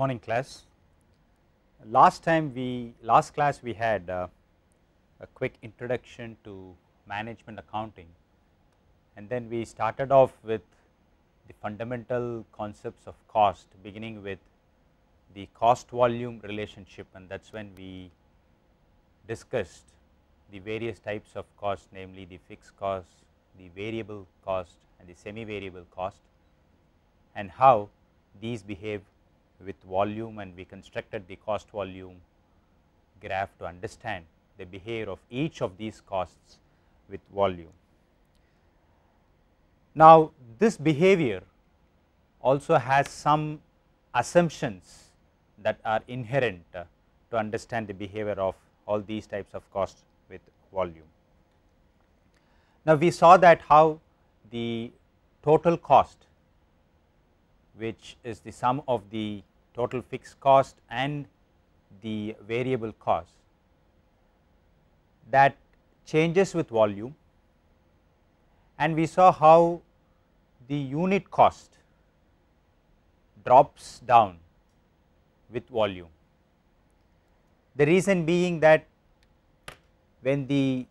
morning class. Last time we last class we had uh, a quick introduction to management accounting and then we started off with the fundamental concepts of cost beginning with the cost volume relationship and that is when we discussed the various types of cost namely the fixed cost, the variable cost and the semi variable cost and how these behave with volume and we constructed the cost volume graph to understand the behavior of each of these costs with volume. Now, this behavior also has some assumptions that are inherent uh, to understand the behavior of all these types of costs with volume. Now, we saw that how the total cost which is the sum of the total fixed cost and the variable cost that changes with volume and we saw how the unit cost drops down with volume. The reason being that when the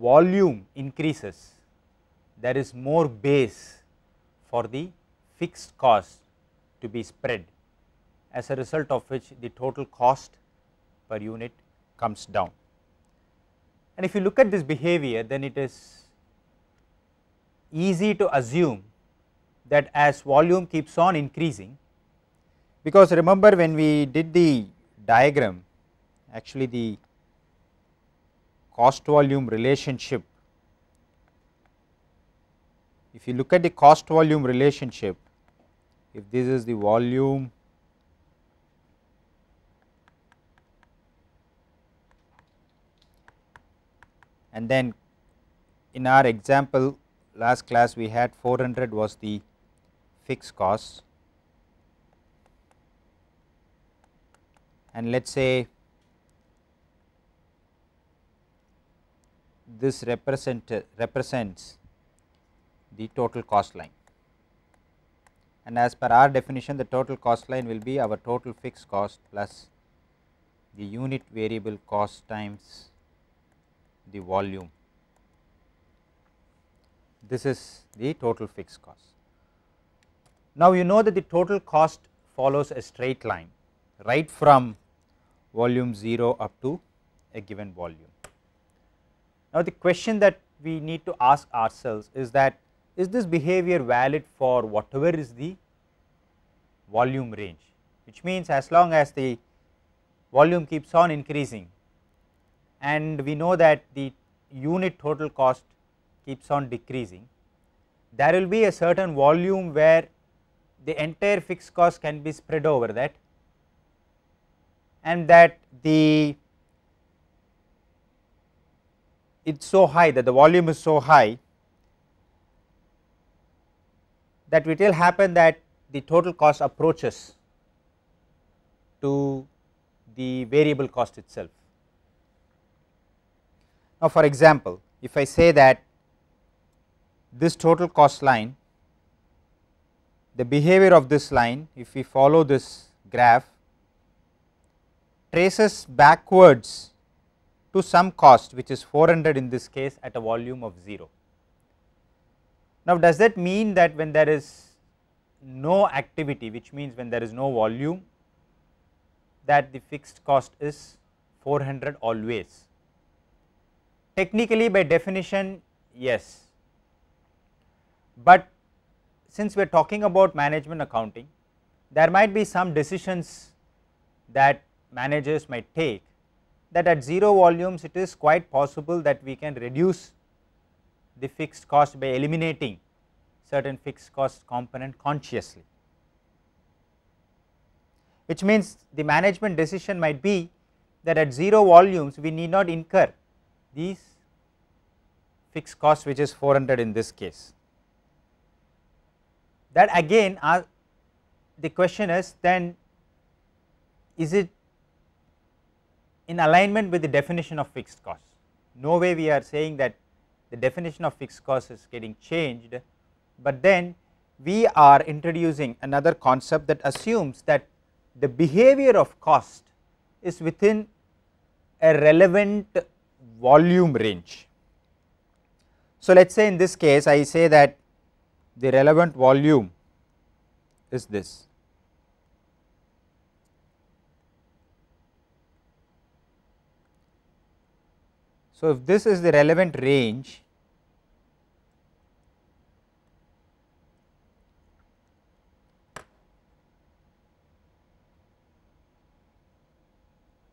volume increases there is more base for the fixed cost to be spread as a result of which the total cost per unit comes down. And if you look at this behavior then it is easy to assume that as volume keeps on increasing because remember when we did the diagram actually the cost volume relationship if you look at the cost volume relationship if this is the volume and then in our example last class we had 400 was the fixed cost and let us say this represent represents the total cost line and as per our definition the total cost line will be our total fixed cost plus the unit variable cost times the volume. This is the total fixed cost. Now, you know that the total cost follows a straight line right from volume 0 up to a given volume. Now, the question that we need to ask ourselves is that is this behavior valid for whatever is the volume range which means as long as the volume keeps on increasing and we know that the unit total cost keeps on decreasing. There will be a certain volume where the entire fixed cost can be spread over that and that the it is so high that the volume is so high that it will happen that the total cost approaches to the variable cost itself. Now, for example, if I say that this total cost line, the behavior of this line if we follow this graph traces backwards to some cost which is 400 in this case at a volume of 0. Now, does that mean that when there is no activity which means when there is no volume that the fixed cost is 400 always? Technically by definition yes, but since we are talking about management accounting there might be some decisions that managers might take that at 0 volumes it is quite possible that we can reduce the fixed cost by eliminating certain fixed cost component consciously. Which means the management decision might be that at 0 volumes we need not incur these fixed cost which is 400 in this case. That again uh, the question is then is it in alignment with the definition of fixed cost. No way we are saying that the definition of fixed cost is getting changed, but then we are introducing another concept that assumes that the behavior of cost is within a relevant volume range. So, let us say in this case I say that the relevant volume is this. So, if this is the relevant range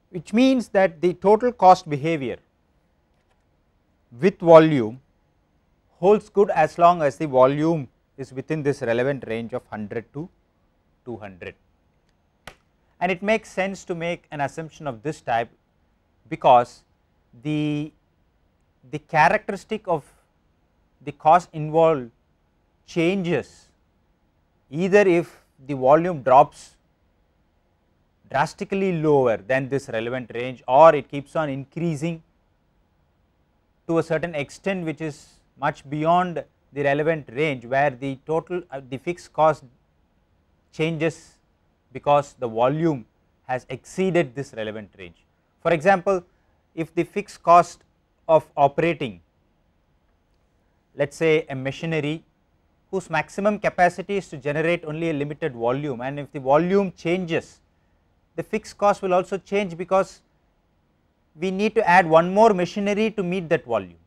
which means that the total cost behavior with volume holds good as long as the volume is within this relevant range of 100 to 200. And it makes sense to make an assumption of this type because the, the characteristic of the cost involved changes either if the volume drops drastically lower than this relevant range or it keeps on increasing to a certain extent which is much beyond the relevant range where the total uh, the fixed cost changes because the volume has exceeded this relevant range. For example, if the fixed cost of operating let us say a machinery whose maximum capacity is to generate only a limited volume and if the volume changes the fixed cost will also change because we need to add one more machinery to meet that volume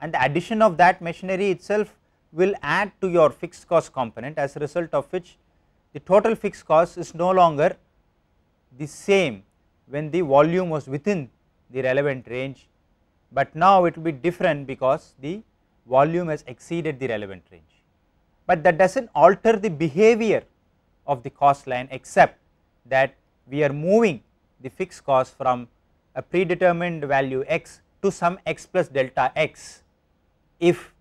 and the addition of that machinery itself will add to your fixed cost component as a result of which the total fixed cost is no longer the same when the volume was within the relevant range, but now it will be different because the volume has exceeded the relevant range. But that does not alter the behavior of the cost line except that we are moving the fixed cost from a predetermined value x to some x plus delta x if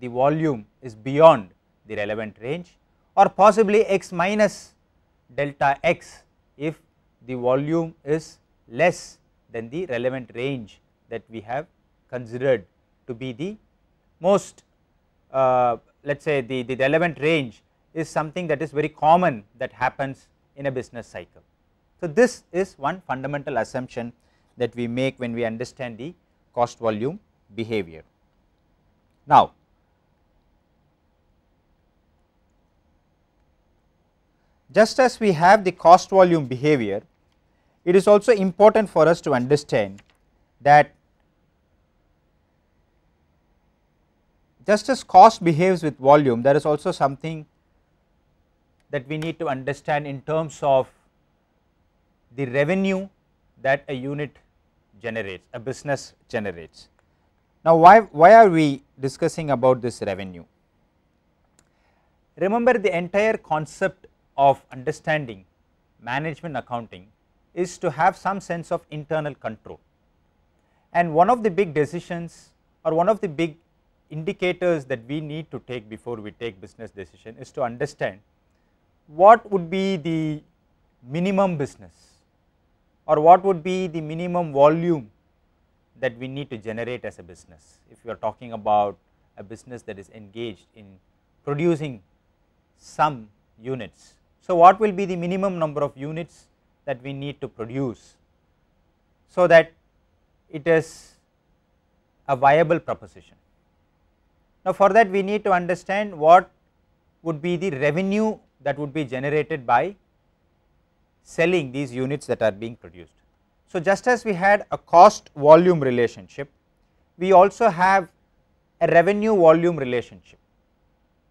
the volume is beyond the relevant range or possibly x minus delta x if the volume is less than the relevant range that we have considered to be the most uh, let us say the, the relevant range is something that is very common that happens in a business cycle. So, this is one fundamental assumption that we make when we understand the cost volume behavior. Now, just as we have the cost volume behavior, it is also important for us to understand that just as cost behaves with volume, there is also something that we need to understand in terms of the revenue that a unit generates, a business generates. Now, why, why are we discussing about this revenue? Remember the entire concept of understanding management accounting is to have some sense of internal control. And one of the big decisions or one of the big indicators that we need to take before we take business decision is to understand what would be the minimum business or what would be the minimum volume that we need to generate as a business. If you are talking about a business that is engaged in producing some units. So, what will be the minimum number of units that we need to produce so that it is a viable proposition. Now, for that we need to understand what would be the revenue that would be generated by selling these units that are being produced. So, just as we had a cost volume relationship, we also have a revenue volume relationship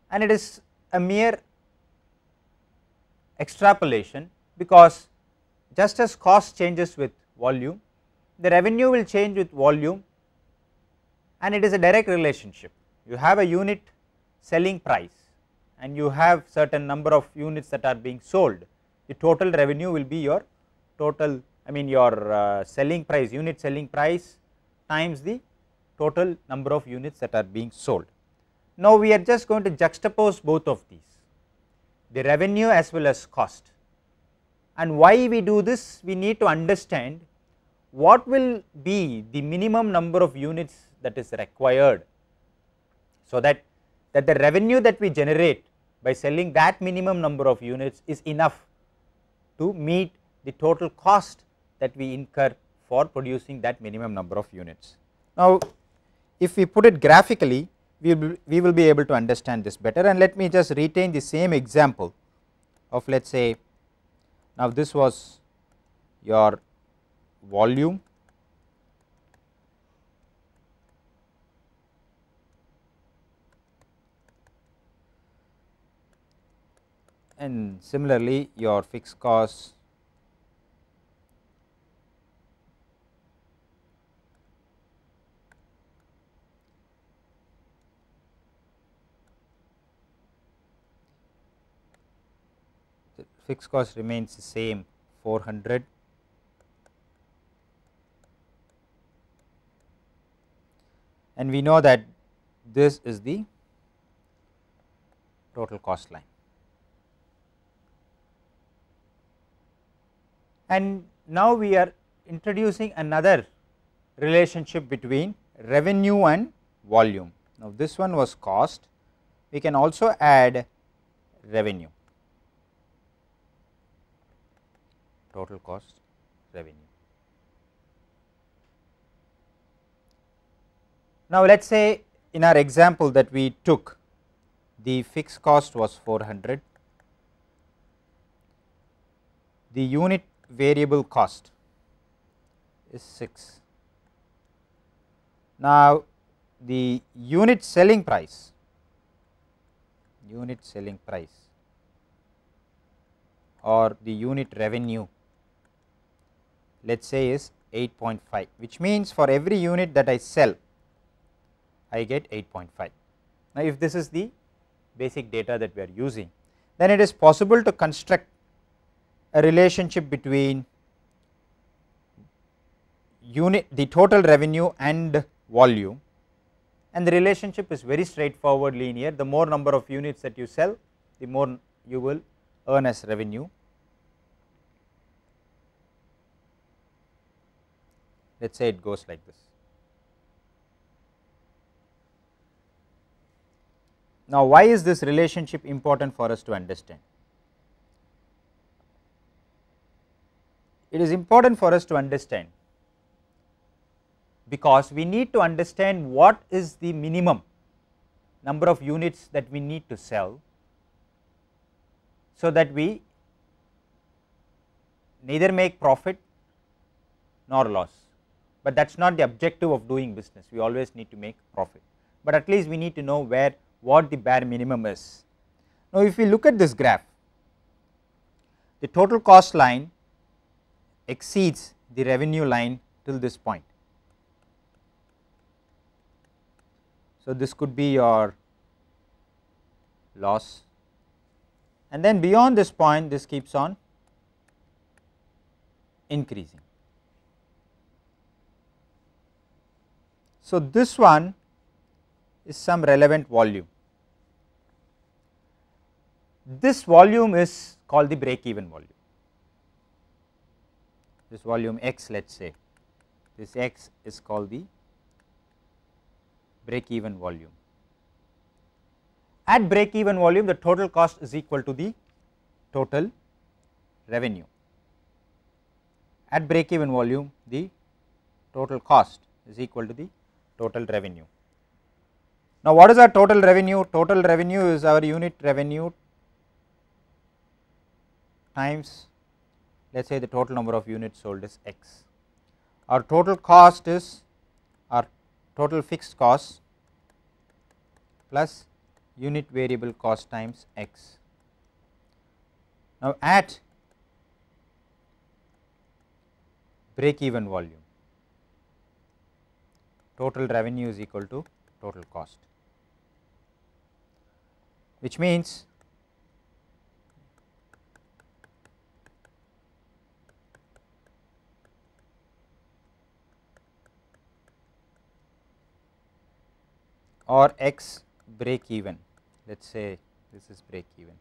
and it is a mere extrapolation because just as cost changes with volume, the revenue will change with volume and it is a direct relationship. You have a unit selling price and you have certain number of units that are being sold, the total revenue will be your total I mean your uh, selling price, unit selling price times the total number of units that are being sold. Now, we are just going to juxtapose both of these, the revenue as well as cost. And why we do this? We need to understand what will be the minimum number of units that is required. So, that, that the revenue that we generate by selling that minimum number of units is enough to meet the total cost that we incur for producing that minimum number of units. Now, if we put it graphically, we will, we will be able to understand this better and let me just retain the same example of let us say now this was your volume and similarly your fixed cost. fixed cost remains the same 400 and we know that this is the total cost line. And now we are introducing another relationship between revenue and volume. Now, this one was cost, we can also add revenue. total cost revenue. Now, let us say in our example that we took the fixed cost was 400, the unit variable cost is 6. Now, the unit selling price, unit selling price or the unit revenue let us say is 8.5 which means for every unit that I sell I get 8.5. Now, if this is the basic data that we are using then it is possible to construct a relationship between unit the total revenue and volume and the relationship is very straightforward linear the more number of units that you sell the more you will earn as revenue let us say it goes like this. Now, why is this relationship important for us to understand? It is important for us to understand because we need to understand what is the minimum number of units that we need to sell so that we neither make profit nor loss but that is not the objective of doing business we always need to make profit, but at least we need to know where what the bare minimum is. Now, if we look at this graph the total cost line exceeds the revenue line till this point. So, this could be your loss and then beyond this point this keeps on increasing. So, this one is some relevant volume. This volume is called the break even volume, this volume x let us say, this x is called the break even volume. At break even volume the total cost is equal to the total revenue. At break even volume the total cost is equal to the total revenue. Now, what is our total revenue? Total revenue is our unit revenue times let us say the total number of units sold is x. Our total cost is our total fixed cost plus unit variable cost times x. Now, at break even volume total revenue is equal to total cost, which means or x break even let us say this is break even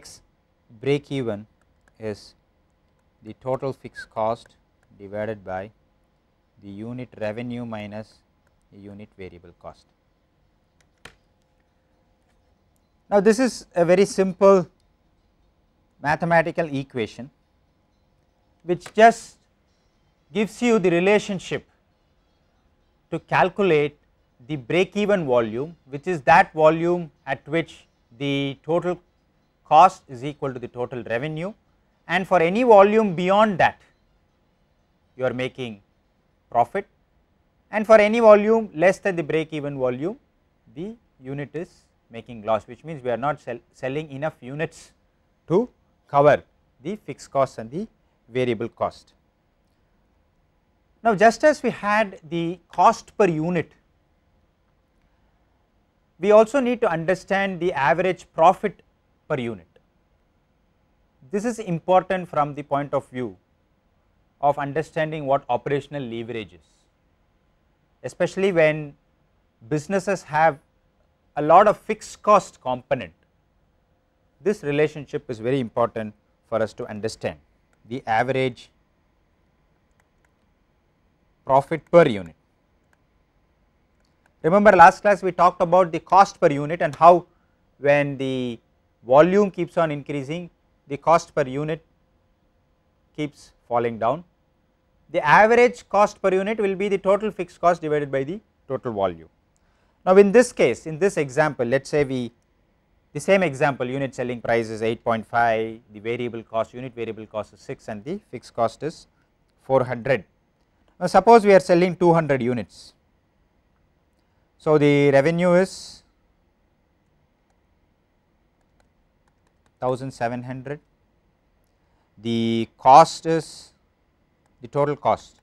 x break even is the total fixed cost divided by the unit revenue minus the unit variable cost. Now, this is a very simple mathematical equation which just gives you the relationship to calculate the break even volume which is that volume at which the total cost is equal to the total revenue and for any volume beyond that you are making profit and for any volume less than the break even volume the unit is making loss which means we are not sell selling enough units to cover the fixed cost and the variable cost. Now, just as we had the cost per unit, we also need to understand the average profit per unit. This is important from the point of view of understanding what operational leverage is, especially when businesses have a lot of fixed cost component. This relationship is very important for us to understand the average profit per unit. Remember last class we talked about the cost per unit and how when the volume keeps on increasing the cost per unit keeps falling down. The average cost per unit will be the total fixed cost divided by the total volume. Now, in this case, in this example, let us say we the same example unit selling price is 8.5, the variable cost unit variable cost is 6 and the fixed cost is 400. Now, suppose we are selling 200 units. So, the revenue is 1700 the cost is the total cost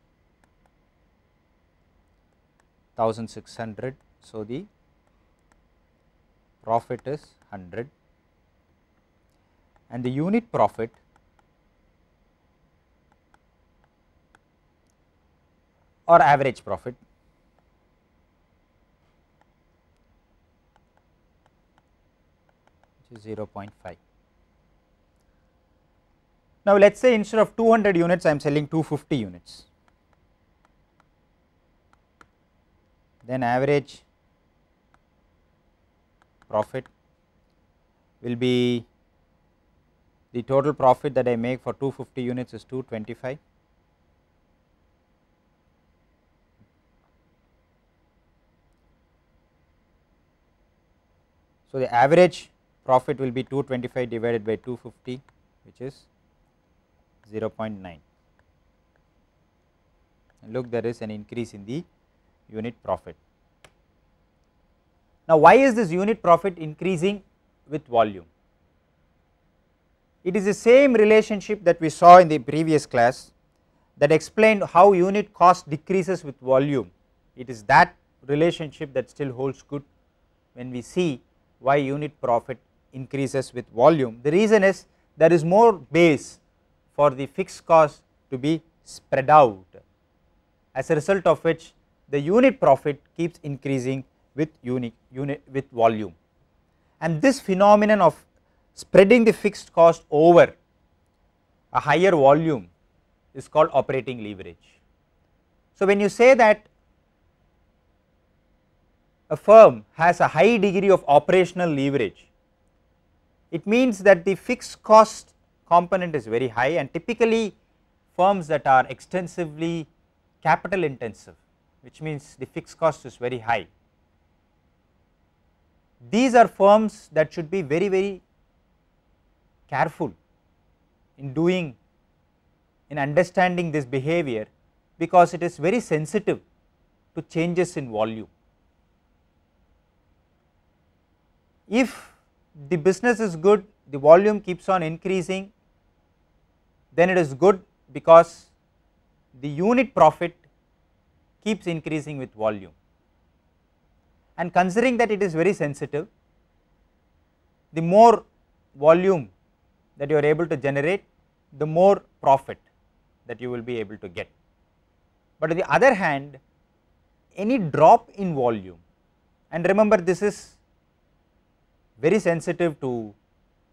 1600. So, the profit is 100 and the unit profit or average profit which is 0.5. Now, let us say instead of 200 units, I am selling 250 units. Then average profit will be the total profit that I make for 250 units is 225. So, the average profit will be 225 divided by 250 which is 0.9. Look there is an increase in the unit profit. Now why is this unit profit increasing with volume? It is the same relationship that we saw in the previous class that explained how unit cost decreases with volume. It is that relationship that still holds good when we see why unit profit increases with volume. The reason is there is more base for the fixed cost to be spread out as a result of which the unit profit keeps increasing with unit, unit with volume. And this phenomenon of spreading the fixed cost over a higher volume is called operating leverage. So, when you say that a firm has a high degree of operational leverage, it means that the fixed cost component is very high and typically firms that are extensively capital intensive which means the fixed cost is very high. These are firms that should be very very careful in doing in understanding this behavior because it is very sensitive to changes in volume. If the business is good the volume keeps on increasing then it is good because the unit profit keeps increasing with volume. And considering that it is very sensitive, the more volume that you are able to generate, the more profit that you will be able to get. But on the other hand, any drop in volume and remember this is very sensitive to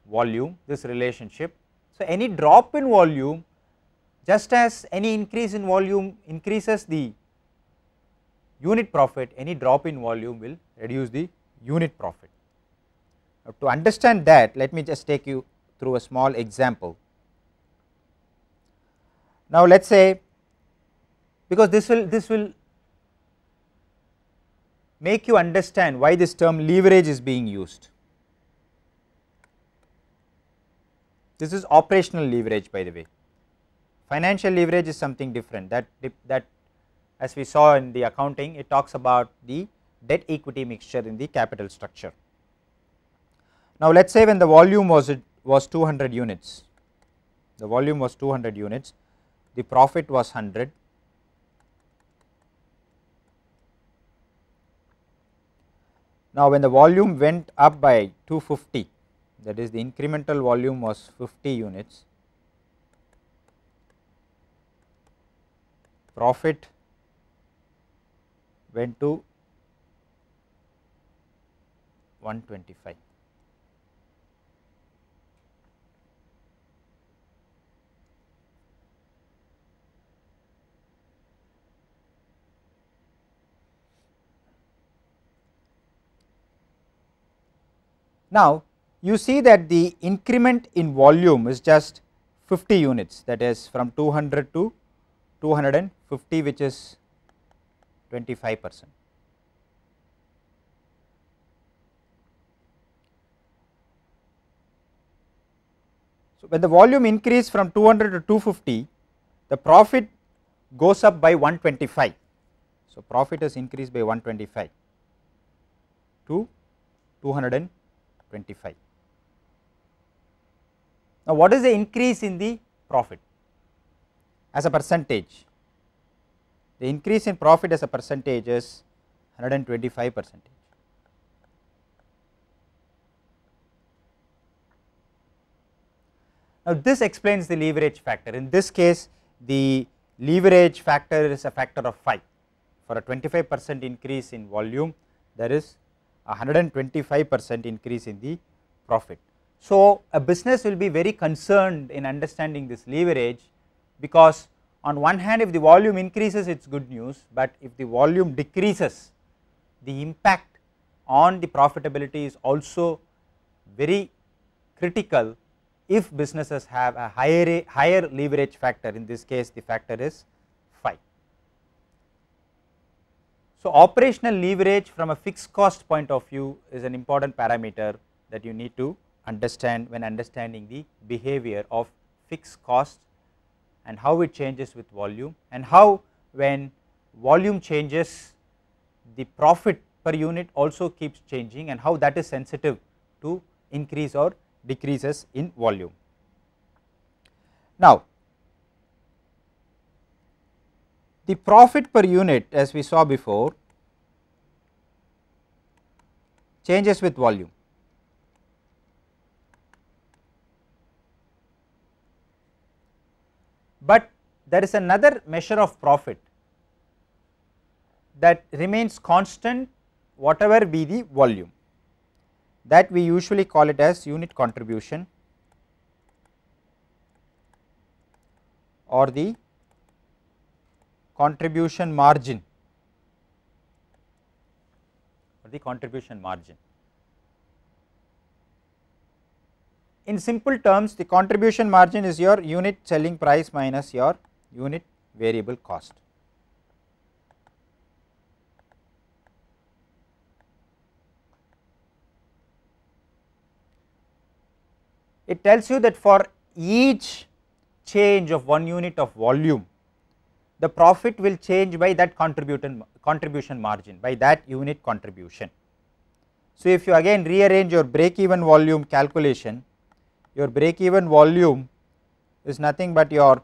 volume, this relationship so, any drop in volume just as any increase in volume increases the unit profit, any drop in volume will reduce the unit profit. Now, to understand that let me just take you through a small example. Now, let us say because this will this will make you understand why this term leverage is being used. This is operational leverage by the way. Financial leverage is something different that, that as we saw in the accounting it talks about the debt equity mixture in the capital structure. Now let us say when the volume was it was 200 units, the volume was 200 units, the profit was 100 Now, when the volume went up by 250, that is the incremental volume was 50 units, profit went to 125. Now, you see that the increment in volume is just 50 units that is from 200 to 250 which is 25 percent. So, when the volume increase from 200 to 250 the profit goes up by 125. So, profit is increased by 125 to 225. Now, what is the increase in the profit as a percentage? The increase in profit as a percentage is 125 percent Now, this explains the leverage factor. In this case, the leverage factor is a factor of 5. For a 25 percent increase in volume, there is a 125 percent increase in the profit. So, a business will be very concerned in understanding this leverage because on one hand if the volume increases it is good news, but if the volume decreases the impact on the profitability is also very critical if businesses have a higher, higher leverage factor in this case the factor is So, operational leverage from a fixed cost point of view is an important parameter that you need to understand when understanding the behavior of fixed cost and how it changes with volume and how when volume changes the profit per unit also keeps changing and how that is sensitive to increase or decreases in volume. Now, the profit per unit as we saw before changes with volume But there is another measure of profit that remains constant whatever be the volume that we usually call it as unit contribution or the contribution margin or the contribution margin. In simple terms the contribution margin is your unit selling price minus your unit variable cost. It tells you that for each change of one unit of volume, the profit will change by that contribution, contribution margin, by that unit contribution. So, if you again rearrange your break even volume calculation, your break even volume is nothing but your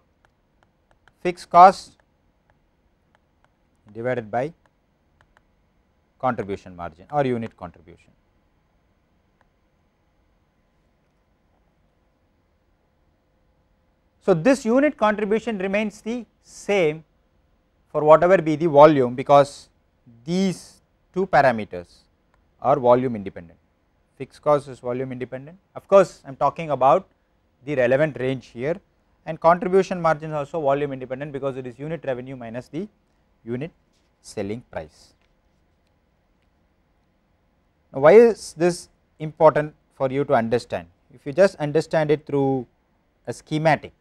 fixed cost divided by contribution margin or unit contribution. So, this unit contribution remains the same for whatever be the volume because these two parameters are volume independent fixed cost is volume independent. Of course, I am talking about the relevant range here and contribution margin is also volume independent because it is unit revenue minus the unit selling price. Now, why is this important for you to understand? If you just understand it through a schematic,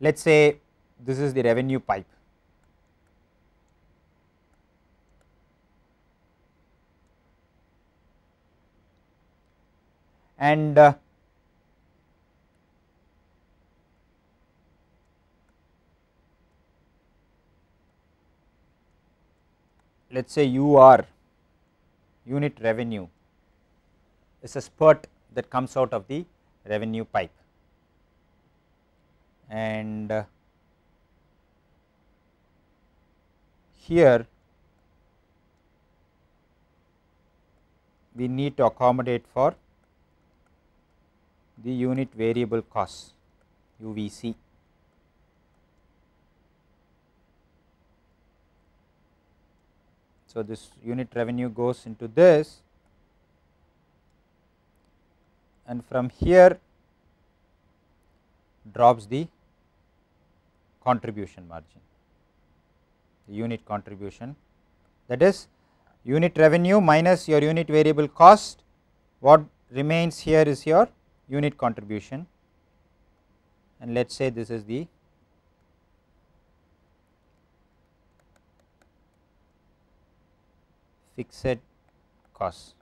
let us say this is the revenue pipe and uh, let us say U R unit revenue is a spurt that comes out of the revenue pipe and uh, here we need to accommodate for the unit variable cost UVC. So, this unit revenue goes into this and from here drops the contribution margin, the unit contribution that is unit revenue minus your unit variable cost, what remains here is your unit contribution and let us say this is the fixed cost.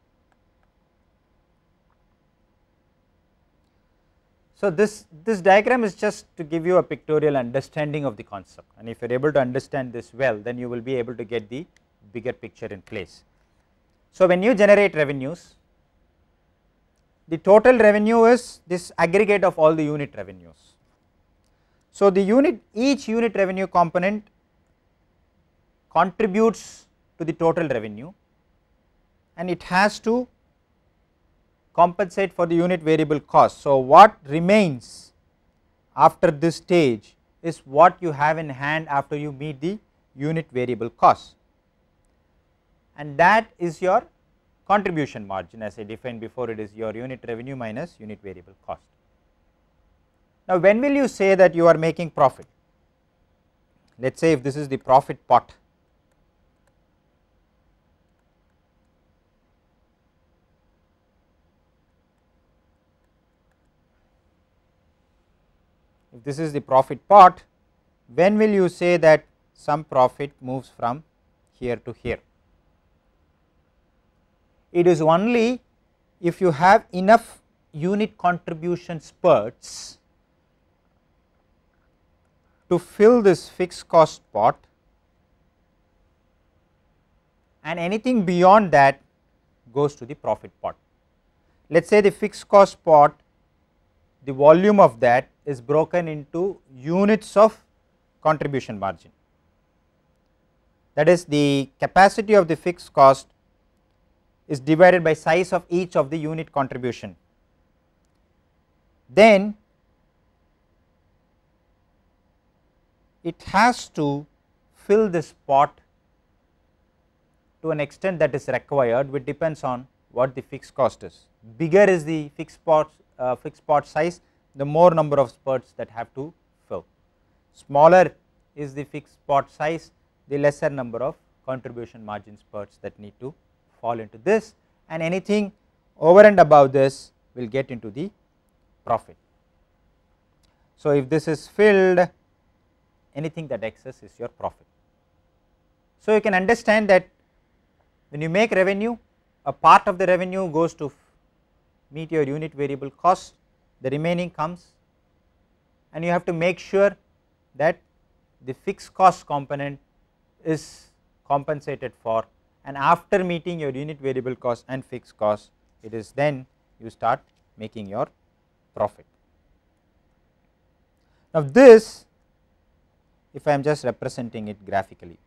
So, this, this diagram is just to give you a pictorial understanding of the concept and if you are able to understand this well then you will be able to get the bigger picture in place. So, when you generate revenues the total revenue is this aggregate of all the unit revenues. So, the unit each unit revenue component contributes to the total revenue and it has to compensate for the unit variable cost. So, what remains after this stage is what you have in hand after you meet the unit variable cost and that is your contribution margin as I defined before it is your unit revenue minus unit variable cost. Now, when will you say that you are making profit? Let us say if this is the profit pot. If this is the profit pot, when will you say that some profit moves from here to here? It is only if you have enough unit contribution spurts to fill this fixed cost pot and anything beyond that goes to the profit pot. Let us say the fixed cost pot the volume of that is broken into units of contribution margin. That is the capacity of the fixed cost is divided by size of each of the unit contribution. Then it has to fill this pot to an extent that is required which depends on what the fixed cost is. Bigger is the fixed pot, uh, fixed pot size the more number of spurs that have to fill. Smaller is the fixed pot size the lesser number of contribution margin spurs that need to fall into this and anything over and above this will get into the profit. So, if this is filled anything that excess is your profit. So, you can understand that when you make revenue a part of the revenue goes to meet your unit variable cost the remaining comes and you have to make sure that the fixed cost component is compensated for and after meeting your unit variable cost and fixed cost it is then you start making your profit. Now, this if I am just representing it graphically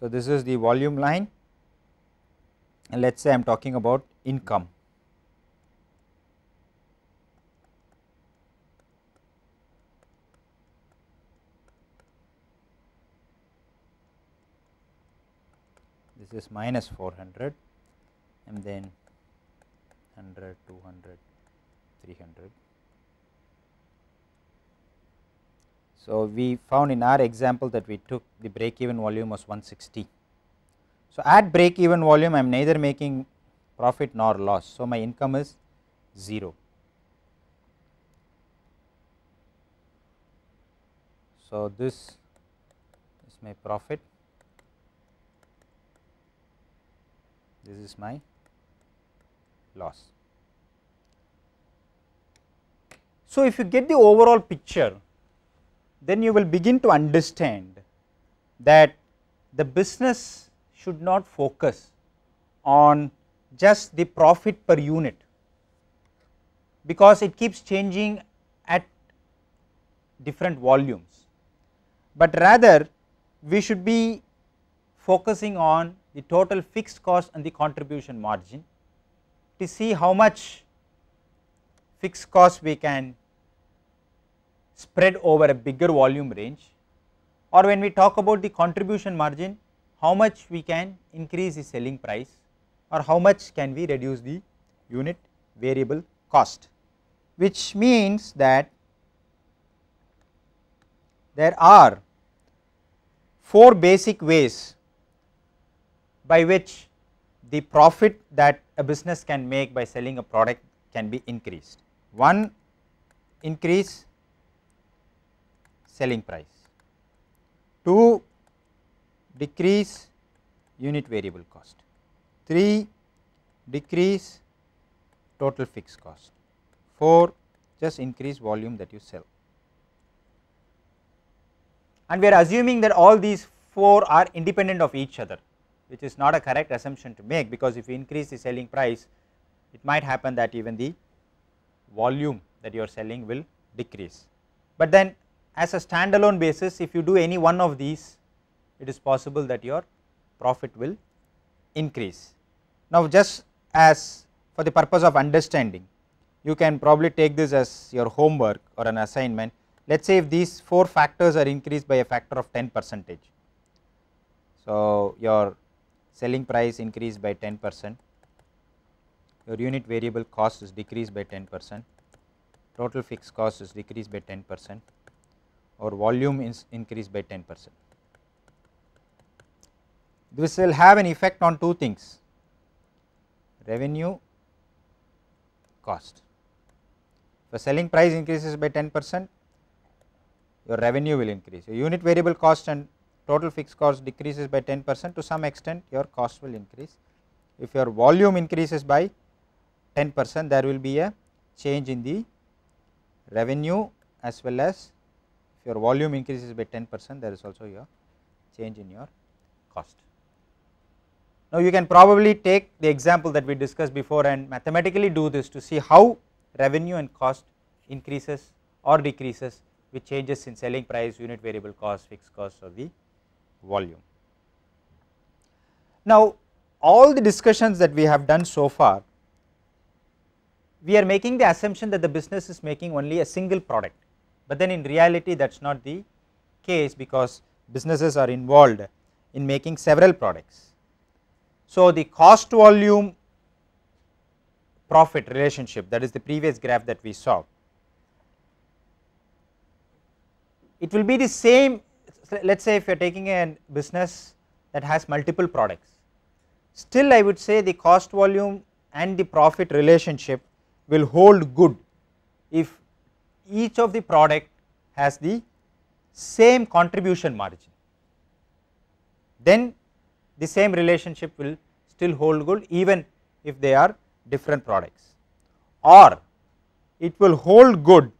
So, this is the volume line and let us say I am talking about income. This is minus 400 and then 100, 200, 300. So, we found in our example that we took the break even volume was 160. So, at break even volume I am neither making profit nor loss. So, my income is 0. So, this is my profit, this is my loss. So, if you get the overall picture then you will begin to understand that the business should not focus on just the profit per unit because it keeps changing at different volumes, but rather we should be focusing on the total fixed cost and the contribution margin to see how much fixed cost we can spread over a bigger volume range or when we talk about the contribution margin, how much we can increase the selling price or how much can we reduce the unit variable cost, which means that there are four basic ways by which the profit that a business can make by selling a product can be increased. One increase selling price to decrease unit variable cost, 3 decrease total fixed cost, 4 just increase volume that you sell. And we are assuming that all these 4 are independent of each other which is not a correct assumption to make because if you increase the selling price it might happen that even the volume that you are selling will decrease. But then as a standalone basis if you do any one of these it is possible that your profit will increase. Now just as for the purpose of understanding you can probably take this as your homework or an assignment let us say if these 4 factors are increased by a factor of 10 percentage. So, your selling price increased by 10 percent, your unit variable cost is decreased by 10 percent, total fixed cost is decreased by 10 percent, or volume is increased by 10 percent. This will have an effect on two things revenue cost. The selling price increases by 10 percent, your revenue will increase. Your unit variable cost and total fixed cost decreases by 10 percent to some extent your cost will increase. If your volume increases by 10 percent there will be a change in the revenue as well as your volume increases by 10 percent there is also your change in your cost. Now, you can probably take the example that we discussed before and mathematically do this to see how revenue and cost increases or decreases with changes in selling price, unit variable cost, fixed cost or the volume. Now, all the discussions that we have done so far, we are making the assumption that the business is making only a single product but then in reality that is not the case because businesses are involved in making several products. So, the cost volume profit relationship that is the previous graph that we saw. It will be the same let us say if you are taking a business that has multiple products still I would say the cost volume and the profit relationship will hold good if each of the product has the same contribution margin, then the same relationship will still hold good even if they are different products or it will hold good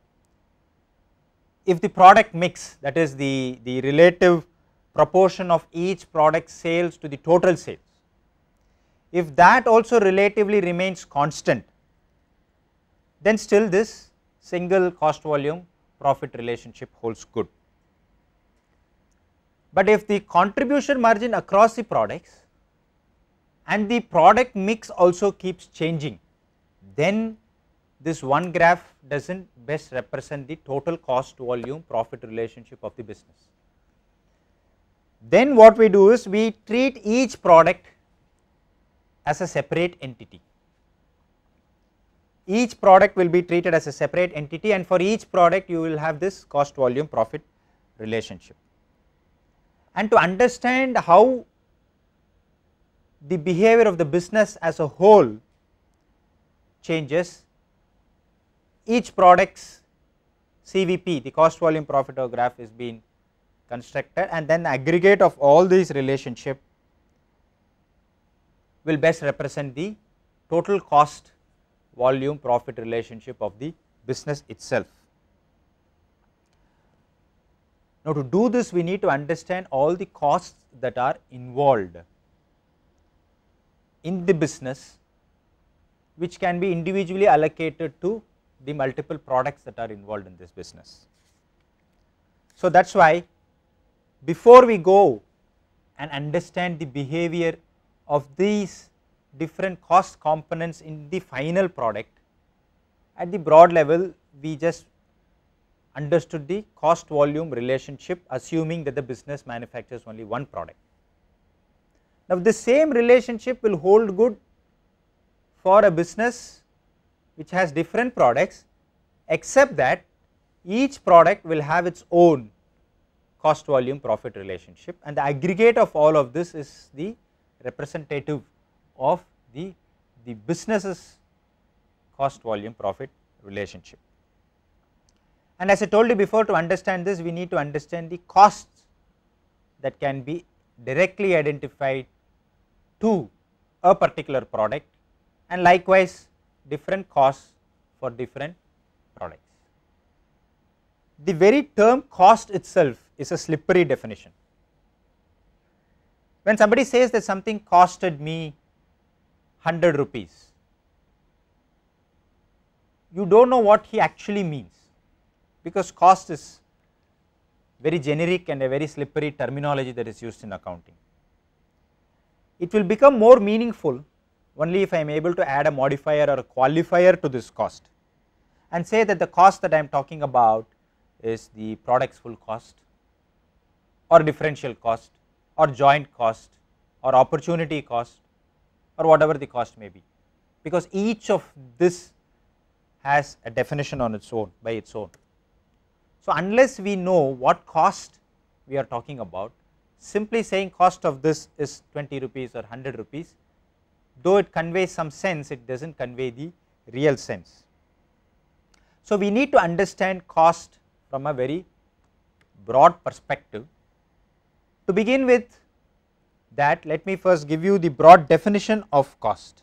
if the product mix that is the, the relative proportion of each product sales to the total sales. If that also relatively remains constant, then still this single cost volume profit relationship holds good. But if the contribution margin across the products and the product mix also keeps changing, then this one graph does not best represent the total cost volume profit relationship of the business. Then what we do is we treat each product as a separate entity each product will be treated as a separate entity and for each product you will have this cost volume profit relationship. And to understand how the behavior of the business as a whole changes, each product's CVP the cost volume profit or graph is being constructed and then the aggregate of all these relationship will best represent the total cost volume profit relationship of the business itself. Now, to do this we need to understand all the costs that are involved in the business which can be individually allocated to the multiple products that are involved in this business. So, that is why before we go and understand the behavior of these different cost components in the final product. At the broad level, we just understood the cost volume relationship assuming that the business manufactures only one product. Now, the same relationship will hold good for a business which has different products except that each product will have its own cost volume profit relationship and the aggregate of all of this is the representative of the, the business's cost volume profit relationship. And as I told you before to understand this we need to understand the costs that can be directly identified to a particular product and likewise different costs for different products. The very term cost itself is a slippery definition. When somebody says that something costed me 100 rupees. You do not know what he actually means because cost is very generic and a very slippery terminology that is used in accounting. It will become more meaningful only if I am able to add a modifier or a qualifier to this cost and say that the cost that I am talking about is the product's full cost or differential cost or joint cost or opportunity cost or whatever the cost may be because each of this has a definition on its own by its own. So, unless we know what cost we are talking about simply saying cost of this is 20 rupees or 100 rupees though it conveys some sense it does not convey the real sense. So, we need to understand cost from a very broad perspective. To begin with that let me first give you the broad definition of cost.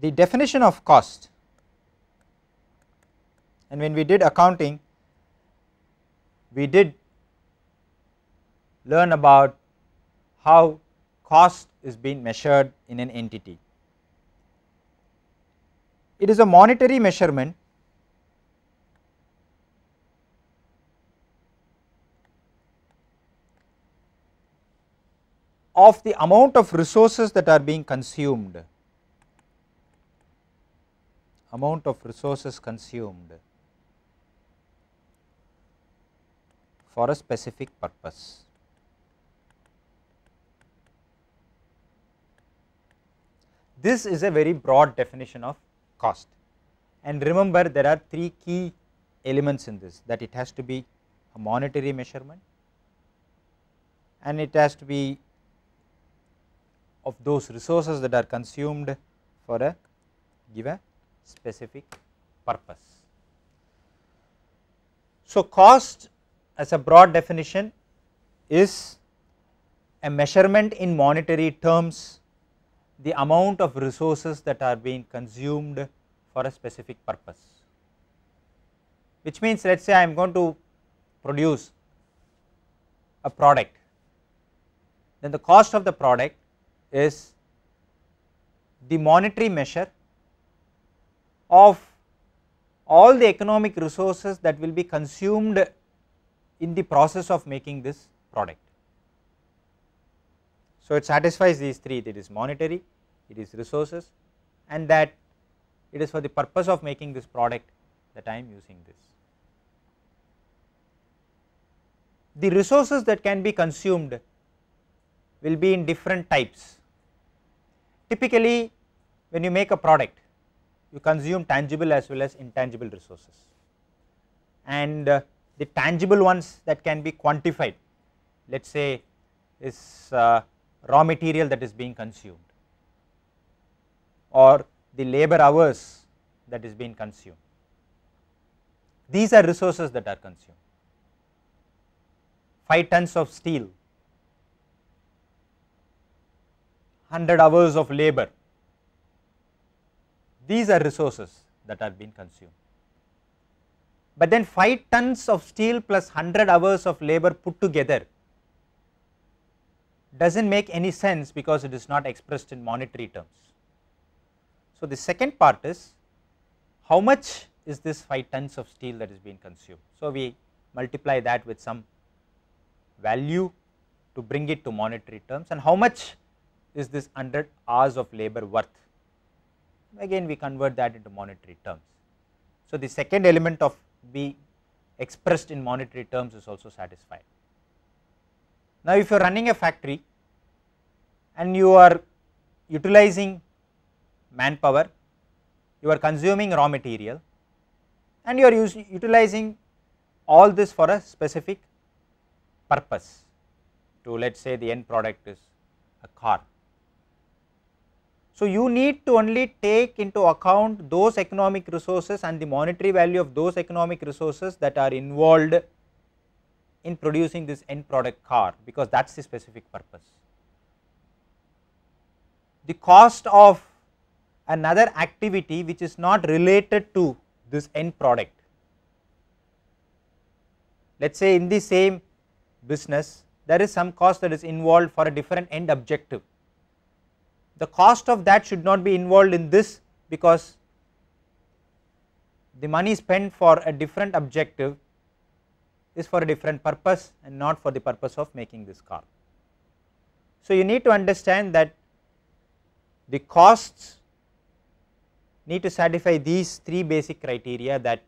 The definition of cost and when we did accounting we did learn about how cost is being measured in an entity. It is a monetary measurement of the amount of resources that are being consumed, amount of resources consumed for a specific purpose. This is a very broad definition of cost and remember there are three key elements in this that it has to be a monetary measurement and it has to be of those resources that are consumed for a given specific purpose. So, cost as a broad definition is a measurement in monetary terms the amount of resources that are being consumed for a specific purpose. Which means let us say I am going to produce a product, then the cost of the product is the monetary measure of all the economic resources that will be consumed in the process of making this product. So, it satisfies these three it is monetary, it is resources and that it is for the purpose of making this product that I am using this. The resources that can be consumed will be in different types Typically, when you make a product, you consume tangible as well as intangible resources. And uh, the tangible ones that can be quantified, let us say is uh, raw material that is being consumed or the labor hours that is being consumed. These are resources that are consumed. 5 tons of steel 100 hours of labor. These are resources that are being consumed. But then 5 tons of steel plus 100 hours of labor put together does not make any sense because it is not expressed in monetary terms. So, the second part is how much is this 5 tons of steel that is being consumed. So, we multiply that with some value to bring it to monetary terms and how much is this 100 hours of labor worth. Again, we convert that into monetary terms. So, the second element of B expressed in monetary terms is also satisfied. Now, if you are running a factory and you are utilizing manpower, you are consuming raw material and you are utilizing all this for a specific purpose to let us say the end product is a car so, you need to only take into account those economic resources and the monetary value of those economic resources that are involved in producing this end product car because that is the specific purpose. The cost of another activity which is not related to this end product. Let us say in the same business there is some cost that is involved for a different end objective the cost of that should not be involved in this because the money spent for a different objective is for a different purpose and not for the purpose of making this car. So, you need to understand that the costs need to satisfy these three basic criteria that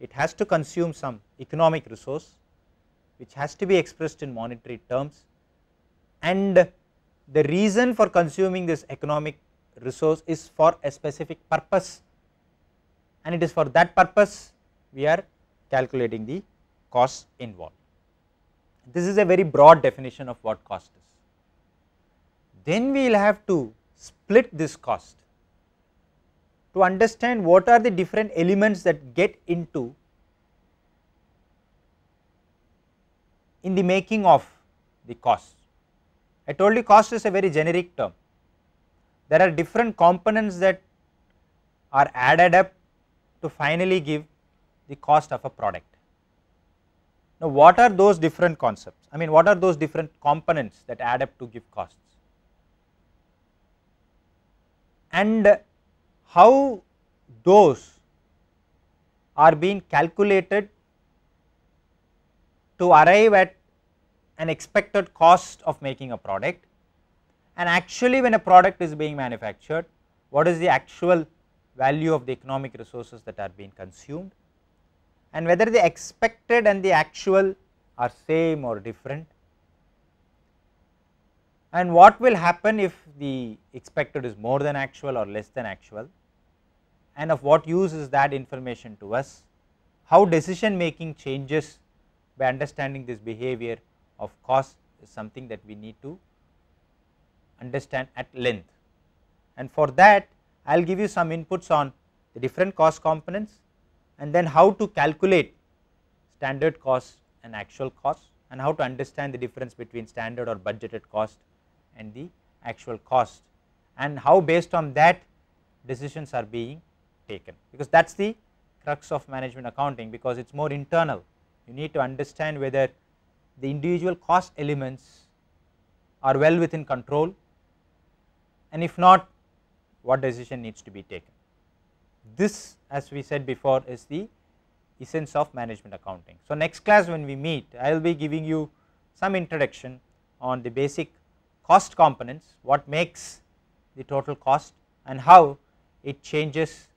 it has to consume some economic resource which has to be expressed in monetary terms and the reason for consuming this economic resource is for a specific purpose and it is for that purpose we are calculating the cost involved. This is a very broad definition of what cost is. Then we will have to split this cost to understand what are the different elements that get into in the making of the cost. I told you cost is a very generic term. There are different components that are added up to finally give the cost of a product. Now, what are those different concepts? I mean, what are those different components that add up to give costs? And how those are being calculated to arrive at an expected cost of making a product and actually when a product is being manufactured, what is the actual value of the economic resources that are being consumed and whether the expected and the actual are same or different and what will happen if the expected is more than actual or less than actual and of what use is that information to us, how decision making changes by understanding this behavior of cost is something that we need to understand at length. And for that I will give you some inputs on the different cost components and then how to calculate standard cost and actual cost and how to understand the difference between standard or budgeted cost and the actual cost and how based on that decisions are being taken because that is the crux of management accounting because it is more internal. You need to understand whether the individual cost elements are well within control and if not what decision needs to be taken. This as we said before is the essence of management accounting. So, next class when we meet I will be giving you some introduction on the basic cost components, what makes the total cost and how it changes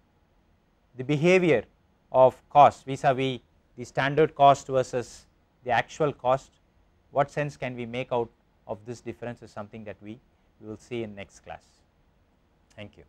the behavior of cost vis-a-vis -vis the standard cost versus the actual cost, what sense can we make out of this difference is something that we, we will see in next class. Thank you.